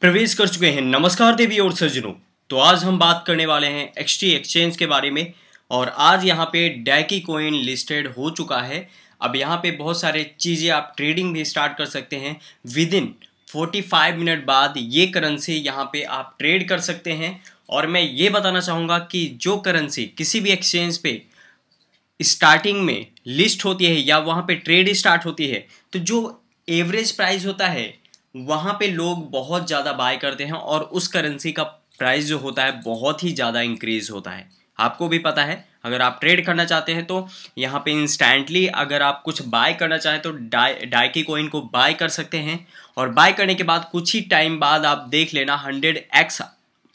प्रवेश कर चुके हैं नमस्कार देवी और सज्जनों तो आज हम बात करने वाले हैं एक्सटी एक्सचेंज के बारे में और आज यहाँ पे डैकी कोइन लिस्टेड हो चुका है अब यहाँ पे बहुत सारे चीज़ें आप ट्रेडिंग भी स्टार्ट कर सकते हैं within forty five minute बाद ये करेंसी यहाँ पे आप ट्रेड कर सकते हैं और मैं ये बताना चाहूँगा कि जो करेंसी किसी भी एक्सचेंज पे स्टार्टिंग में लिस्ट होती है या वहाँ पे ट्रेड स्टार्ट होती है तो जो एवरेज प्राइस होता है वहाँ पे लोग बहुत ज़्यादा बाय करते हैं और उस करेंसी का प्राइस जो होता है बहुत ही ज़्यादा इंक्रीज़ होता है आपको भी पता है अगर आप ट्रेड करना चाहते हैं तो यहाँ पे इंस्टेंटली अगर आप कुछ बाय करना चाहें तो डाई डाइकी कोइन को बाय कर सकते हैं और बाय करने के बाद कुछ ही टाइम बाद आप देख लेना हंड्रेड एक्स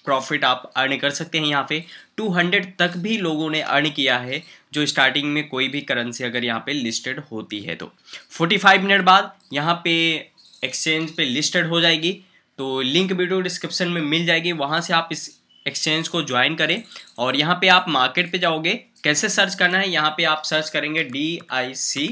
प्रॉफिट आप अर्न कर सकते हैं यहाँ पे 200 तक भी लोगों ने अर्न किया है जो स्टार्टिंग में कोई भी करेंसी अगर यहाँ पे लिस्टेड होती है तो 45 मिनट बाद यहाँ पे एक्सचेंज पे लिस्टेड हो जाएगी तो लिंक वीडियो डिस्क्रिप्शन में मिल जाएगी वहाँ से आप इस एक्सचेंज को ज्वाइन करें और यहाँ पे आप मार्केट पे जाओगे कैसे सर्च करना है यहाँ पे आप सर्च करेंगे डी आई सी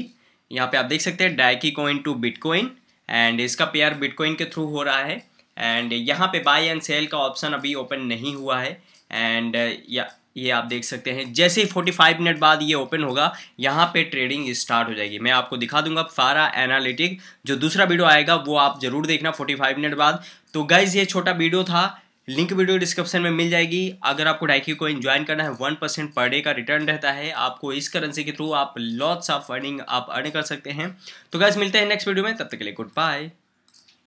यहाँ पर आप देख सकते हैं Daiki coin to bitcoin and इसका पेयर बिटकॉइन के थ्रू हो रहा है एंड यहाँ पे बाय एंड सेल का ऑप्शन अभी ओपन नहीं हुआ है एंड या ये आप देख सकते हैं जैसे ही 45 मिनट बाद ये ओपन होगा यहाँ पे ट्रेडिंग स्टार्ट हो जाएगी मैं आपको दिखा दूंगा सारा एनालिटिक जो दूसरा वीडियो आएगा वो आप जरूर देखना 45 मिनट बाद तो गाइज ये छोटा वीडियो था लिंक वीडियो डिस्क्रिप्शन में मिल जाएगी अगर आपको डाइकी को ज्वाइन करना है वन परसेंट पर डे का रिटर्न रहता है आपको इस करेंसी के थ्रू आप लॉस ऑफ अर्निंग आप अर्न कर सकते हैं तो गाइज मिलते हैं नेक्स्ट वीडियो में तब तक के लिए गुड बाय